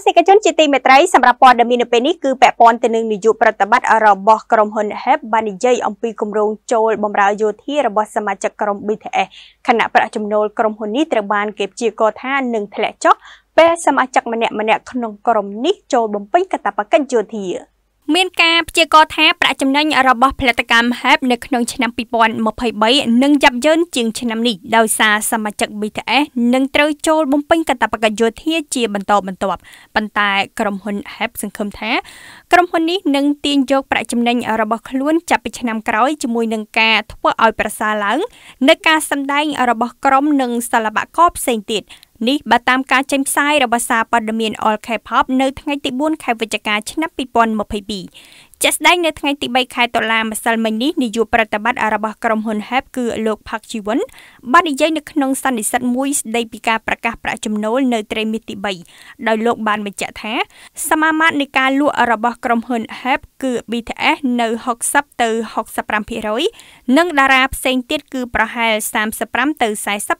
ស្សនិកជនជាទីមេត្រីសម្រាប់ព័ត៌មាននៅពេលនេះគឺពាក់ព័ន្ធទៅនឹងនយោបាយប្រតិបត្តិរបស់ក្រុមហ៊ុន HEP បាននិយាយអំពីគម្រោងចូលបម្រើយោធារបស់សមាជិកក្រុម BTS ខណៈប្រាក់ចំណូលក្រុមហ៊ុននេះត្រូវបានគេព្យាករថានឹងធ្លាក់ចុះពេលសមាជិកម្នាក់ៗក្នុងក្រុមនេះចូលបំពេញកាតព្វកិច្ចយោធា។មានការព្យាករណ៍ថាប្រាក់ចំណេញរបស់ផលិតកម្ម HEP នៅក្នុងឆ្នាំ2023នឹងយ៉ាប់យ៉ឺនជាងឆ្នាំនេះដោយសារសមាជិក BTS នឹងត្រូវចូលបំពេញកាតព្វកិច្ចយោធាជាបន្តបន្ទាប់ប៉ុន្តែក្រុមហ៊ុន HEP សង្ឃឹមថាក្រុមហ៊ុននេះនឹងទាញយកប្រាក់ចំណេញរបស់ខ្លួនចាប់ពីឆ្នាំក្រោយជាមួយនឹងការធ្វើឲ្យប្រសើរឡើងនៅការសម្ដែងរបស់ក្រុមនិងសិល្បករផ្សេងទៀត។នេះបើតាមការចេញផ្សាយរបស់សារព័ត៌មាន All K-pop នៅថ្ងៃទី4ខែវិច្ឆិកា ឆ្នាំ2022ជាក់ស្ដែងនៅថ្ងៃទី3ខែតុលាម្សិលមិញនេះនាយកប្រតិបត្តិរបស់ក្រុមហ៊ុន Hep គឺលោក Park Jiwon បាននិយាយនៅក្នុងសន្និសីទមួយស្ដីពីការប្រកាសប្រាក់ចំណូលនៅត្រីមាសទី3ដោយលោកបានបញ្ជាក់ថា សមាមាត្រនៃការលក់របស់ក្រុមហ៊ុន Hep គឺ BTS នៅ60ទៅ65%និងតារាផ្សេងទៀតគឺប្រហែល35ទៅ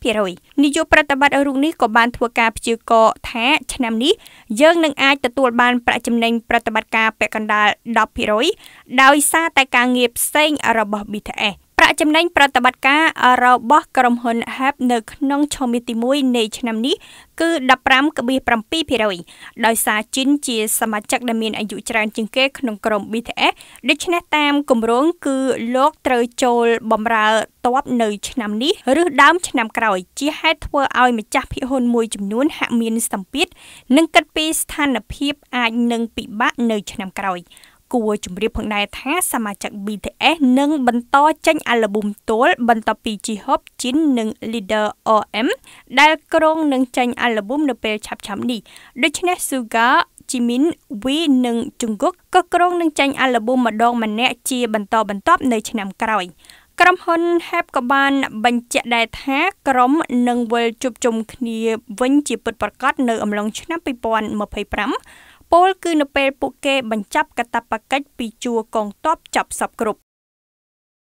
40%នាយកប្រតិបត្តិរូបនេះក៏បានធ្វើការព្យាករណ៍ថា ឆ្នាំនេះយើងនឹងអាចទទួលបានប្រាក់ចំណេញប្រតិបត្តិការពាក់កណ្ដាល10% 1%ដោយសារតែការងារផ្សេងរបស់ BTS ប្រាក់ចំណេញប្រតិបត្តិការរបស់ក្រុមហ៊ុន HAP នៅក្នុងឆមាសទី1នៃឆ្នាំនេះគឺ15.7%ដោយសារជីនជា សមាជិកដែលមានអាយុច្រើនជាងគេក្នុងក្រុម BTS ដូច្នេះតាមគម្រោងគឺលោកត្រូវចូលបម្រើតបនៅឆ្នាំនេះឬដើមឆ្នាំក្រោយជាហេតុធ្វើឲ្យម្ចាស់ភាគហ៊ុនមួយចំនួនហាក់មានសម្ពាធនិងគិតពីស្ថានភាពអាចនឹងពិបាកនៅឆ្នាំក្រោយគួរជម្រាបផងដែរថា សមាជិក BTS នឹងបន្តចេញអាល់ប៊ុមទួលបន្ទាប់ពី J-Hope Jin និង Leader RM ដែលក្រុងនឹងចេញអាល់ប៊ុមនៅពេលឆាប់ៗនេះដូច្នេះ Suga ជីមីនវីនិងជុងគុកក៏ក្រុងនឹងចេញអាល់ប៊ុមម្ដងម្នាក់ជាបន្តបន្ទាប់នៅឆ្នាំក្រោយក្រុមហ៊ុន Hep ក៏បានបញ្ជាក់ដែរថាក្រុមនឹងវិលជួបជុំគ្នាវិញជាពិតប្រាកដនៅអំឡុងឆ្នាំ2025ពលគឺនៅពេលពួកគេបញ្ចប់កាតព្វកិច្ចពីជួរកងទ័ពចប់សពគ្រប់